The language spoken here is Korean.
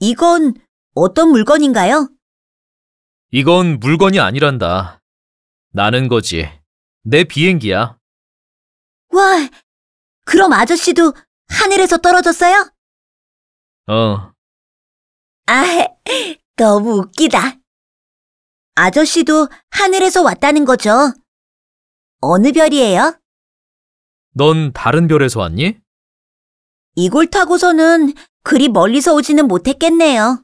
이건 어떤 물건인가요? 이건 물건이 아니란다. 나는 거지. 내 비행기야. 와, 그럼 아저씨도 하늘에서 떨어졌어요? 어, 아, 너무 웃기다. 아저씨도 하늘에서 왔다는 거죠? 어느 별이에요? 넌 다른 별에서 왔니? 이걸 타고서는 그리 멀리서 오지는 못했겠네요.